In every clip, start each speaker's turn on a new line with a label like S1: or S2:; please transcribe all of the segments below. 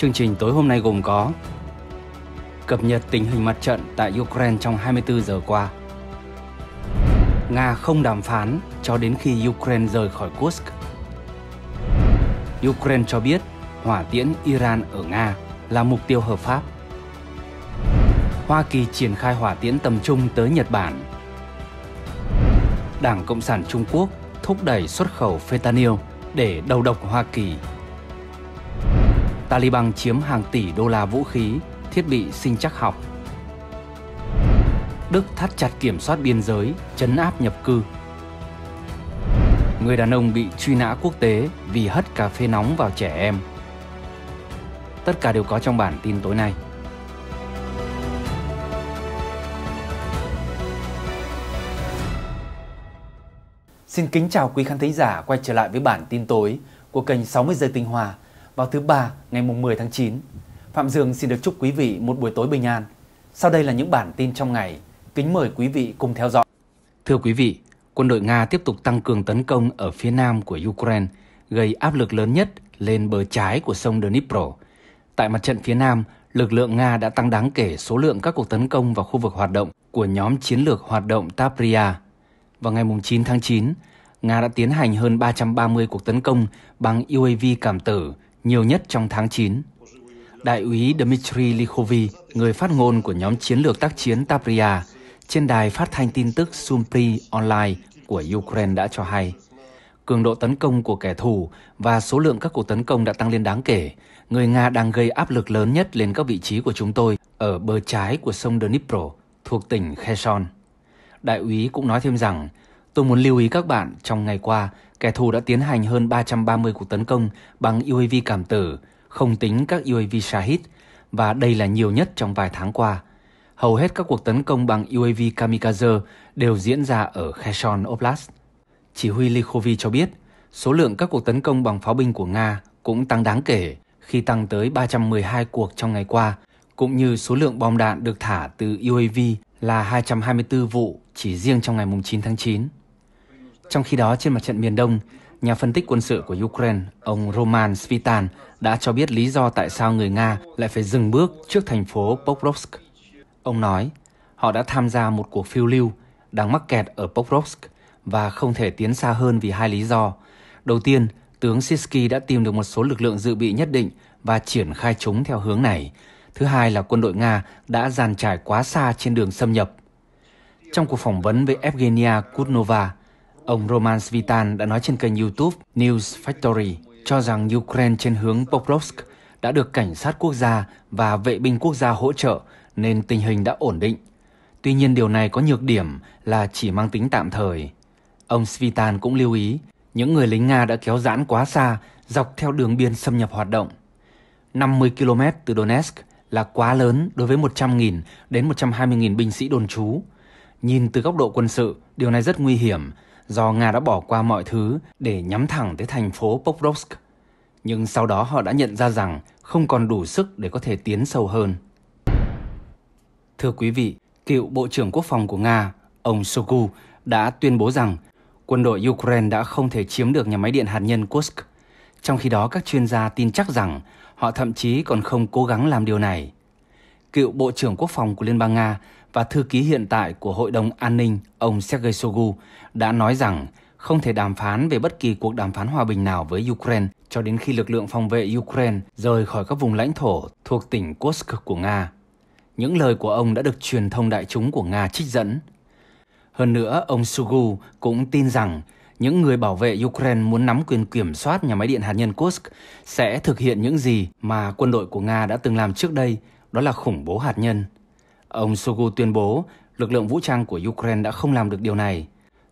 S1: Chương trình tối hôm nay gồm có Cập nhật tình hình mặt trận tại Ukraine trong 24 giờ qua Nga không đàm phán cho đến khi Ukraine rời khỏi Kursk Ukraine cho biết hỏa tiễn Iran ở Nga là mục tiêu hợp pháp Hoa Kỳ triển khai hỏa tiễn tầm trung tới Nhật Bản Đảng Cộng sản Trung Quốc thúc đẩy xuất khẩu fentanyl để đầu độc Hoa Kỳ Taliban chiếm hàng tỷ đô la vũ khí, thiết bị sinh chắc học. Đức thắt chặt kiểm soát biên giới, chấn áp nhập cư. Người đàn ông bị truy nã quốc tế vì hất cà phê nóng vào trẻ em. Tất cả đều có trong bản tin tối nay. Xin kính chào quý khán thính giả quay trở lại với bản tin tối của kênh 60 giây tinh hoa vào thứ ba ngày mùng 10 tháng 9. Phạm Dương xin được chúc quý vị một buổi tối bình an. Sau đây là những bản tin trong ngày. Kính mời quý vị cùng theo dõi. Thưa quý vị, quân đội Nga tiếp tục tăng cường tấn công ở phía nam của Ukraine, gây áp lực lớn nhất lên bờ trái của sông Dnipro. Tại mặt trận phía nam, lực lượng Nga đã tăng đáng kể số lượng các cuộc tấn công vào khu vực hoạt động của nhóm chiến lược hoạt động Tapria. Vào ngày 9 tháng 9, Nga đã tiến hành hơn 330 cuộc tấn công bằng UAV cảm tử nhiều nhất trong tháng 9. Đại úy Dmitry Likhovi, người phát ngôn của nhóm chiến lược tác chiến Tabria, trên đài phát thanh tin tức Sumpri Online của Ukraine đã cho hay, cường độ tấn công của kẻ thù và số lượng các cuộc tấn công đã tăng lên đáng kể. Người Nga đang gây áp lực lớn nhất lên các vị trí của chúng tôi ở bờ trái của sông Dnipro, thuộc tỉnh Kherson. Đại úy cũng nói thêm rằng, Tôi muốn lưu ý các bạn, trong ngày qua, kẻ thù đã tiến hành hơn 330 cuộc tấn công bằng UAV cảm tử, không tính các UAV Shahid, và đây là nhiều nhất trong vài tháng qua. Hầu hết các cuộc tấn công bằng UAV kamikaze đều diễn ra ở Kherson Oblast. Chỉ huy Likhovi cho biết, số lượng các cuộc tấn công bằng pháo binh của Nga cũng tăng đáng kể khi tăng tới 312 cuộc trong ngày qua, cũng như số lượng bom đạn được thả từ UAV là 224 vụ chỉ riêng trong ngày 9 tháng 9. Trong khi đó, trên mặt trận miền Đông, nhà phân tích quân sự của Ukraine, ông Roman Svitan đã cho biết lý do tại sao người Nga lại phải dừng bước trước thành phố Pokrovsk. Ông nói, họ đã tham gia một cuộc phiêu lưu đang mắc kẹt ở Pokrovsk và không thể tiến xa hơn vì hai lý do. Đầu tiên, tướng Sisky đã tìm được một số lực lượng dự bị nhất định và triển khai chúng theo hướng này. Thứ hai là quân đội Nga đã dàn trải quá xa trên đường xâm nhập. Trong cuộc phỏng vấn với Evgenia Kutnova, Ông Roman Svitan đã nói trên kênh YouTube News Factory cho rằng Ukraine trên hướng Pokrovsk đã được cảnh sát quốc gia và vệ binh quốc gia hỗ trợ nên tình hình đã ổn định. Tuy nhiên điều này có nhược điểm là chỉ mang tính tạm thời. Ông Svitan cũng lưu ý những người lính Nga đã kéo giãn quá xa dọc theo đường biên xâm nhập hoạt động. 50 km từ Donetsk là quá lớn đối với 100.000 đến 120.000 binh sĩ đồn trú. Nhìn từ góc độ quân sự, điều này rất nguy hiểm do Nga đã bỏ qua mọi thứ để nhắm thẳng tới thành phố Pokrovsk. Nhưng sau đó họ đã nhận ra rằng không còn đủ sức để có thể tiến sâu hơn. Thưa quý vị, cựu Bộ trưởng Quốc phòng của Nga, ông Shogu, đã tuyên bố rằng quân đội Ukraine đã không thể chiếm được nhà máy điện hạt nhân Kursk. Trong khi đó, các chuyên gia tin chắc rằng họ thậm chí còn không cố gắng làm điều này. Cựu Bộ trưởng Quốc phòng của Liên bang Nga và thư ký hiện tại của Hội đồng An ninh, ông Sergei Shoigu, đã nói rằng không thể đàm phán về bất kỳ cuộc đàm phán hòa bình nào với Ukraine cho đến khi lực lượng phòng vệ Ukraine rời khỏi các vùng lãnh thổ thuộc tỉnh Kursk của Nga. Những lời của ông đã được truyền thông đại chúng của Nga trích dẫn. Hơn nữa, ông Sugu cũng tin rằng những người bảo vệ Ukraine muốn nắm quyền kiểm soát nhà máy điện hạt nhân Kursk sẽ thực hiện những gì mà quân đội của Nga đã từng làm trước đây, đó là khủng bố hạt nhân. Ông Sogu tuyên bố lực lượng vũ trang của Ukraine đã không làm được điều này.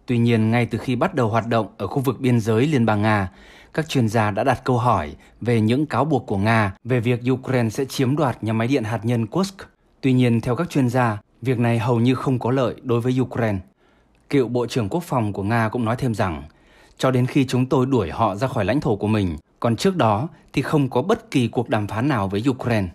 S1: Tuy nhiên, ngay từ khi bắt đầu hoạt động ở khu vực biên giới Liên bang Nga, các chuyên gia đã đặt câu hỏi về những cáo buộc của Nga về việc Ukraine sẽ chiếm đoạt nhà máy điện hạt nhân Kursk. Tuy nhiên, theo các chuyên gia, việc này hầu như không có lợi đối với Ukraine. Cựu Bộ trưởng Quốc phòng của Nga cũng nói thêm rằng, cho đến khi chúng tôi đuổi họ ra khỏi lãnh thổ của mình, còn trước đó thì không có bất kỳ cuộc đàm phán nào với Ukraine.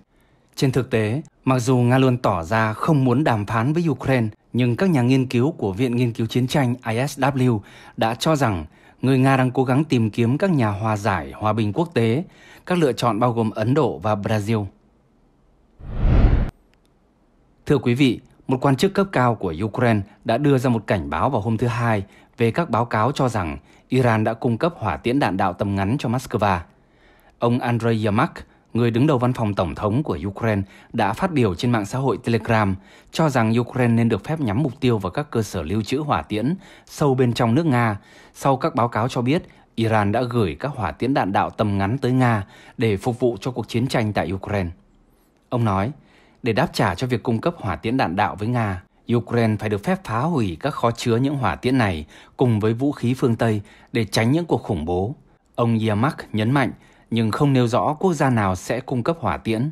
S1: Trên thực tế, mặc dù Nga luôn tỏ ra không muốn đàm phán với Ukraine, nhưng các nhà nghiên cứu của Viện Nghiên cứu Chiến tranh ISW đã cho rằng người Nga đang cố gắng tìm kiếm các nhà hòa giải hòa bình quốc tế, các lựa chọn bao gồm Ấn Độ và Brazil. Thưa quý vị, một quan chức cấp cao của Ukraine đã đưa ra một cảnh báo vào hôm thứ Hai về các báo cáo cho rằng Iran đã cung cấp hỏa tiễn đạn đạo tầm ngắn cho Moscow. Ông Andrei Yamak, người đứng đầu văn phòng tổng thống của Ukraine đã phát biểu trên mạng xã hội Telegram cho rằng Ukraine nên được phép nhắm mục tiêu vào các cơ sở lưu trữ hỏa tiễn sâu bên trong nước Nga sau các báo cáo cho biết Iran đã gửi các hỏa tiễn đạn đạo tầm ngắn tới Nga để phục vụ cho cuộc chiến tranh tại Ukraine. Ông nói, để đáp trả cho việc cung cấp hỏa tiễn đạn đạo với Nga, Ukraine phải được phép phá hủy các kho chứa những hỏa tiễn này cùng với vũ khí phương Tây để tránh những cuộc khủng bố. Ông Yamak nhấn mạnh nhưng không nêu rõ quốc gia nào sẽ cung cấp hỏa tiễn.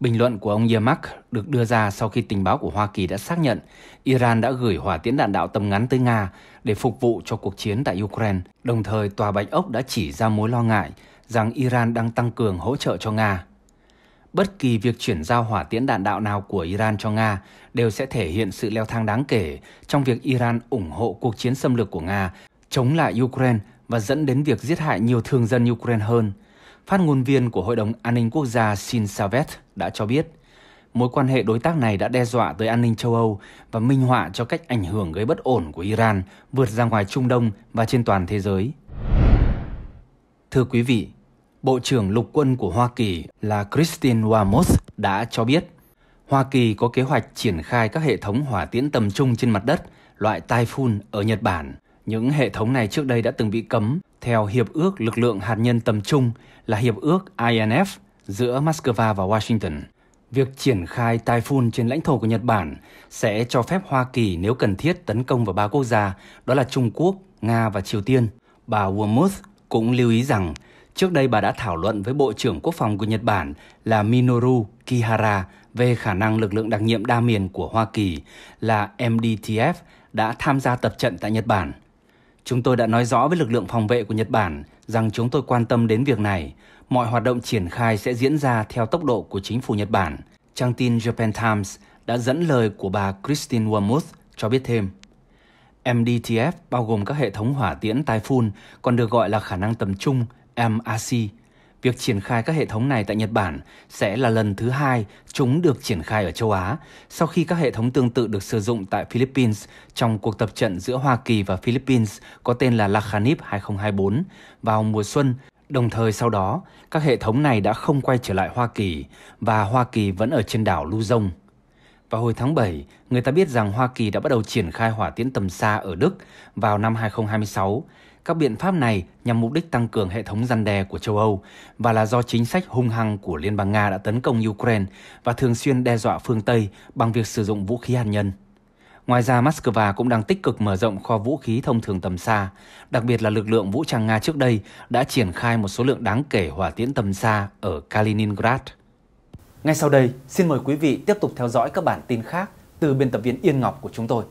S1: Bình luận của ông Yermak được đưa ra sau khi tình báo của Hoa Kỳ đã xác nhận Iran đã gửi hỏa tiễn đạn đạo tầm ngắn tới Nga để phục vụ cho cuộc chiến tại Ukraine. Đồng thời, Tòa Bạch Ốc đã chỉ ra mối lo ngại rằng Iran đang tăng cường hỗ trợ cho Nga. Bất kỳ việc chuyển giao hỏa tiễn đạn đạo nào của Iran cho Nga đều sẽ thể hiện sự leo thang đáng kể trong việc Iran ủng hộ cuộc chiến xâm lược của Nga chống lại Ukraine và dẫn đến việc giết hại nhiều thường dân Ukraine hơn. Phát ngôn viên của Hội đồng An ninh Quốc gia Shin Savet đã cho biết, mối quan hệ đối tác này đã đe dọa tới an ninh châu Âu và minh họa cho cách ảnh hưởng gây bất ổn của Iran vượt ra ngoài Trung Đông và trên toàn thế giới. Thưa quý vị, Bộ trưởng Lục quân của Hoa Kỳ là Christine Wamos đã cho biết Hoa Kỳ có kế hoạch triển khai các hệ thống hỏa tiễn tầm trung trên mặt đất loại Typhoon ở Nhật Bản – những hệ thống này trước đây đã từng bị cấm theo Hiệp ước Lực lượng Hạt nhân Tầm Trung là Hiệp ước INF giữa Moscow và Washington. Việc triển khai Typhoon trên lãnh thổ của Nhật Bản sẽ cho phép Hoa Kỳ nếu cần thiết tấn công vào ba quốc gia, đó là Trung Quốc, Nga và Triều Tiên. Bà Wormuth cũng lưu ý rằng trước đây bà đã thảo luận với Bộ trưởng Quốc phòng của Nhật Bản là Minoru Kihara về khả năng lực lượng đặc nhiệm đa miền của Hoa Kỳ là MDTF đã tham gia tập trận tại Nhật Bản. Chúng tôi đã nói rõ với lực lượng phòng vệ của Nhật Bản rằng chúng tôi quan tâm đến việc này. Mọi hoạt động triển khai sẽ diễn ra theo tốc độ của chính phủ Nhật Bản. Trang tin Japan Times đã dẫn lời của bà Christine Wormuth cho biết thêm. MDTF bao gồm các hệ thống hỏa tiễn Typhoon, còn được gọi là khả năng tầm trung MRC, Việc triển khai các hệ thống này tại Nhật Bản sẽ là lần thứ hai chúng được triển khai ở châu Á, sau khi các hệ thống tương tự được sử dụng tại Philippines trong cuộc tập trận giữa Hoa Kỳ và Philippines có tên là Lakanip 2024 vào mùa xuân. Đồng thời sau đó, các hệ thống này đã không quay trở lại Hoa Kỳ và Hoa Kỳ vẫn ở trên đảo Luzon. Vào hồi tháng 7, người ta biết rằng Hoa Kỳ đã bắt đầu triển khai hỏa tiễn tầm xa ở Đức vào năm 2026. Các biện pháp này nhằm mục đích tăng cường hệ thống răn đe của châu Âu và là do chính sách hung hăng của Liên bang Nga đã tấn công Ukraine và thường xuyên đe dọa phương Tây bằng việc sử dụng vũ khí hạt nhân. Ngoài ra, Moscow cũng đang tích cực mở rộng kho vũ khí thông thường tầm xa, đặc biệt là lực lượng vũ trang Nga trước đây đã triển khai một số lượng đáng kể hỏa tiễn tầm xa ở Kaliningrad. Ngay sau đây, xin mời quý vị tiếp tục theo dõi các bản tin khác từ biên tập viên Yên Ngọc của chúng tôi.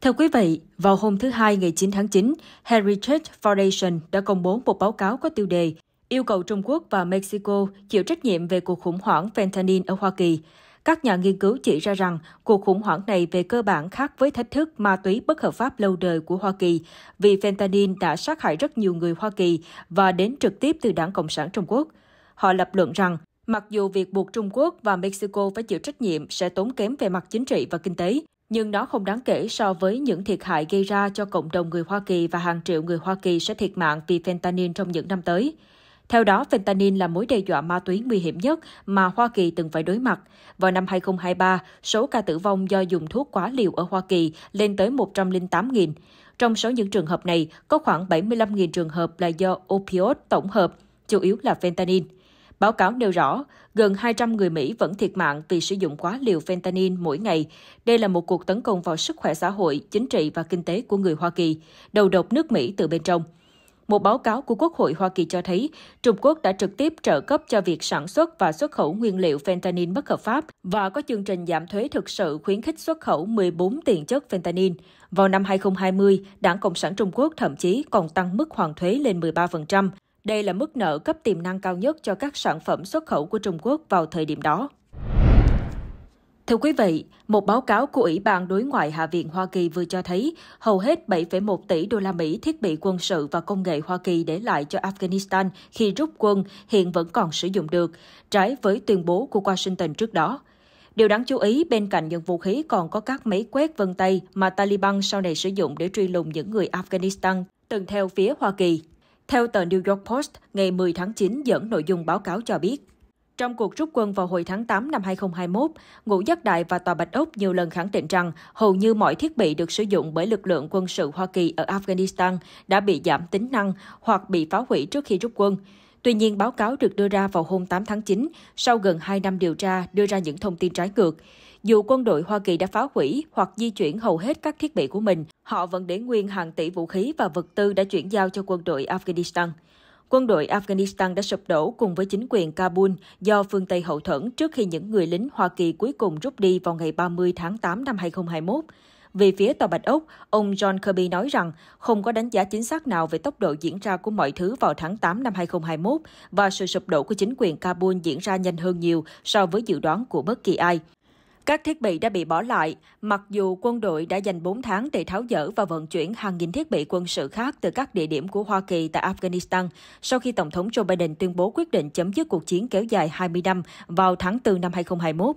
S2: Thưa quý vị, vào hôm thứ Hai ngày 9 tháng 9, Heritage Foundation đã công bố một báo cáo có tiêu đề yêu cầu Trung Quốc và Mexico chịu trách nhiệm về cuộc khủng hoảng fentanyl ở Hoa Kỳ. Các nhà nghiên cứu chỉ ra rằng cuộc khủng hoảng này về cơ bản khác với thách thức ma túy bất hợp pháp lâu đời của Hoa Kỳ, vì fentanyl đã sát hại rất nhiều người Hoa Kỳ và đến trực tiếp từ Đảng Cộng sản Trung Quốc. Họ lập luận rằng, mặc dù việc buộc Trung Quốc và Mexico phải chịu trách nhiệm sẽ tốn kém về mặt chính trị và kinh tế, nhưng nó không đáng kể so với những thiệt hại gây ra cho cộng đồng người Hoa Kỳ và hàng triệu người Hoa Kỳ sẽ thiệt mạng vì fentanyl trong những năm tới. Theo đó, fentanyl là mối đe dọa ma túy nguy hiểm nhất mà Hoa Kỳ từng phải đối mặt. Vào năm 2023, số ca tử vong do dùng thuốc quá liều ở Hoa Kỳ lên tới 108.000. Trong số những trường hợp này, có khoảng 75.000 trường hợp là do opioid tổng hợp, chủ yếu là fentanyl. Báo cáo nêu rõ, gần 200 người Mỹ vẫn thiệt mạng vì sử dụng quá liều fentanyl mỗi ngày. Đây là một cuộc tấn công vào sức khỏe xã hội, chính trị và kinh tế của người Hoa Kỳ, đầu độc nước Mỹ từ bên trong. Một báo cáo của Quốc hội Hoa Kỳ cho thấy, Trung Quốc đã trực tiếp trợ cấp cho việc sản xuất và xuất khẩu nguyên liệu fentanyl bất hợp pháp và có chương trình giảm thuế thực sự khuyến khích xuất khẩu 14 tiền chất fentanyl. Vào năm 2020, Đảng Cộng sản Trung Quốc thậm chí còn tăng mức hoàn thuế lên 13%, đây là mức nợ cấp tiềm năng cao nhất cho các sản phẩm xuất khẩu của Trung Quốc vào thời điểm đó. Thưa quý vị, một báo cáo của Ủy ban Đối ngoại Hạ viện Hoa Kỳ vừa cho thấy hầu hết 7,1 tỷ đô la Mỹ thiết bị quân sự và công nghệ Hoa Kỳ để lại cho Afghanistan khi rút quân hiện vẫn còn sử dụng được, trái với tuyên bố của Washington trước đó. Điều đáng chú ý, bên cạnh những vũ khí còn có các máy quét vân tay mà Taliban sau này sử dụng để truy lùng những người Afghanistan từng theo phía Hoa Kỳ. Theo tờ New York Post, ngày 10 tháng 9 dẫn nội dung báo cáo cho biết, trong cuộc rút quân vào hồi tháng 8 năm 2021, Ngũ Giác Đại và Tòa Bạch Ốc nhiều lần khẳng định rằng hầu như mọi thiết bị được sử dụng bởi lực lượng quân sự Hoa Kỳ ở Afghanistan đã bị giảm tính năng hoặc bị phá hủy trước khi rút quân. Tuy nhiên, báo cáo được đưa ra vào hôm 8 tháng 9, sau gần 2 năm điều tra, đưa ra những thông tin trái ngược. Dù quân đội Hoa Kỳ đã phá hủy hoặc di chuyển hầu hết các thiết bị của mình, họ vẫn để nguyên hàng tỷ vũ khí và vật tư đã chuyển giao cho quân đội Afghanistan. Quân đội Afghanistan đã sụp đổ cùng với chính quyền Kabul do phương Tây hậu thuẫn trước khi những người lính Hoa Kỳ cuối cùng rút đi vào ngày 30 tháng 8 năm 2021. Về phía Tòa Bạch Ốc, ông John Kirby nói rằng không có đánh giá chính xác nào về tốc độ diễn ra của mọi thứ vào tháng 8 năm 2021 và sự sụp đổ của chính quyền Kabul diễn ra nhanh hơn nhiều so với dự đoán của bất kỳ ai. Các thiết bị đã bị bỏ lại, mặc dù quân đội đã dành 4 tháng để tháo dỡ và vận chuyển hàng nghìn thiết bị quân sự khác từ các địa điểm của Hoa Kỳ tại Afghanistan sau khi Tổng thống Joe Biden tuyên bố quyết định chấm dứt cuộc chiến kéo dài 20 năm vào tháng 4 năm 2021.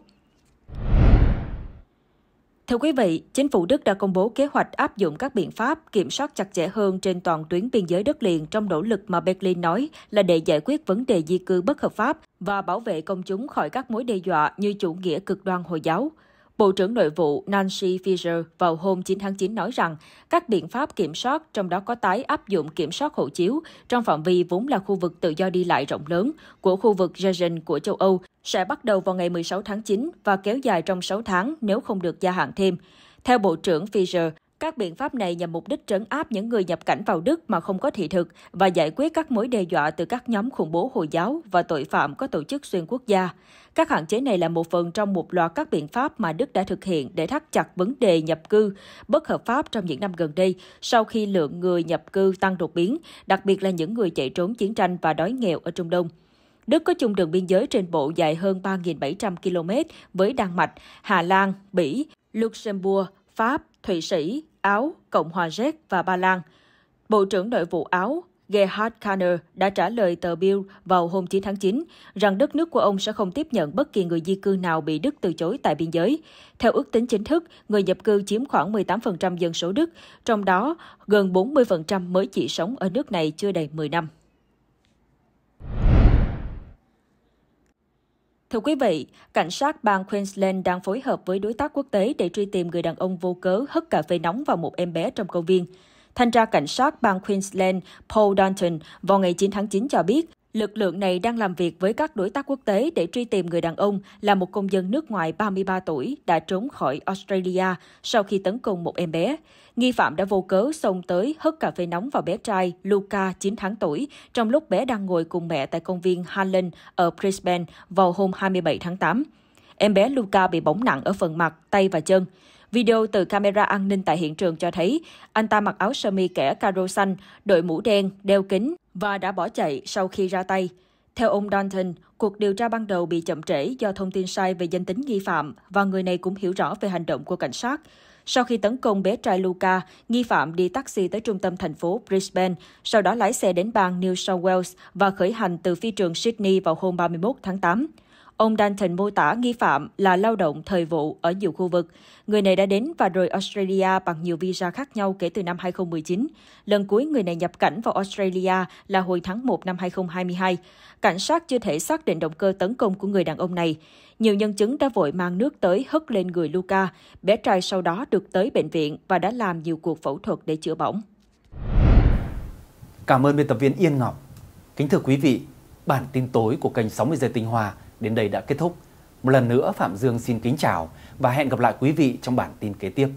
S2: Thưa quý vị, chính phủ Đức đã công bố kế hoạch áp dụng các biện pháp kiểm soát chặt chẽ hơn trên toàn tuyến biên giới đất liền trong nỗ lực mà Berlin nói là để giải quyết vấn đề di cư bất hợp pháp và bảo vệ công chúng khỏi các mối đe dọa như chủ nghĩa cực đoan Hồi giáo. Bộ trưởng Nội vụ Nancy fischer vào hôm 9 tháng 9 nói rằng các biện pháp kiểm soát, trong đó có tái áp dụng kiểm soát hộ chiếu trong phạm vi vốn là khu vực tự do đi lại rộng lớn của khu vực Schengen của châu Âu, sẽ bắt đầu vào ngày 16 tháng 9 và kéo dài trong 6 tháng nếu không được gia hạn thêm. Theo Bộ trưởng Fischer, các biện pháp này nhằm mục đích trấn áp những người nhập cảnh vào Đức mà không có thị thực và giải quyết các mối đe dọa từ các nhóm khủng bố Hồi giáo và tội phạm có tổ chức xuyên quốc gia. Các hạn chế này là một phần trong một loạt các biện pháp mà Đức đã thực hiện để thắt chặt vấn đề nhập cư bất hợp pháp trong những năm gần đây sau khi lượng người nhập cư tăng đột biến, đặc biệt là những người chạy trốn chiến tranh và đói nghèo ở Trung Đông. Đức có chung đường biên giới trên bộ dài hơn 3.700 km với Đan Mạch, Hà Lan, Bỉ, Luxembourg, Pháp, Thụy Sĩ, Áo, Cộng hòa Séc và Ba Lan. Bộ trưởng Nội vụ Áo Gerhard Karner đã trả lời tờ Bill vào hôm 9 tháng 9 rằng đất nước của ông sẽ không tiếp nhận bất kỳ người di cư nào bị Đức từ chối tại biên giới. Theo ước tính chính thức, người nhập cư chiếm khoảng 18% dân số Đức, trong đó gần 40% mới chỉ sống ở nước này chưa đầy 10 năm. Thưa quý vị, cảnh sát bang Queensland đang phối hợp với đối tác quốc tế để truy tìm người đàn ông vô cớ hất cà phê nóng vào một em bé trong công viên. Thanh tra cảnh sát bang Queensland Paul Danton vào ngày 9 tháng 9 cho biết Lực lượng này đang làm việc với các đối tác quốc tế để truy tìm người đàn ông là một công dân nước ngoài 33 tuổi đã trốn khỏi Australia sau khi tấn công một em bé. Nghi phạm đã vô cớ xông tới hất cà phê nóng vào bé trai Luca 9 tháng tuổi trong lúc bé đang ngồi cùng mẹ tại công viên Harlan ở Brisbane vào hôm 27 tháng 8. Em bé Luca bị bỏng nặng ở phần mặt, tay và chân. Video từ camera an ninh tại hiện trường cho thấy anh ta mặc áo sơ mi kẻ caro xanh, đội mũ đen, đeo kính, và đã bỏ chạy sau khi ra tay. Theo ông Dalton, cuộc điều tra ban đầu bị chậm trễ do thông tin sai về danh tính nghi phạm và người này cũng hiểu rõ về hành động của cảnh sát. Sau khi tấn công bé trai Luca, nghi phạm đi taxi tới trung tâm thành phố Brisbane, sau đó lái xe đến bang New South Wales và khởi hành từ phi trường Sydney vào hôm 31 tháng 8. Ông Danton mô tả nghi phạm là lao động thời vụ ở nhiều khu vực. Người này đã đến và rời Australia bằng nhiều visa khác nhau kể từ năm 2019. Lần cuối người này nhập cảnh vào Australia là hồi tháng 1 năm 2022. Cảnh sát chưa thể xác định động cơ tấn công của người đàn ông này. Nhiều nhân chứng đã vội mang nước tới hất lên người Luca. Bé trai sau đó được tới bệnh viện và đã làm nhiều cuộc phẫu thuật để chữa bỏng.
S1: Cảm ơn biên tập viên Yên Ngọc. Kính thưa quý vị, bản tin tối của kênh 60 giờ tinh hoa đến đây đã kết thúc. Một lần nữa Phạm Dương xin kính chào và hẹn gặp lại quý vị trong bản tin kế tiếp.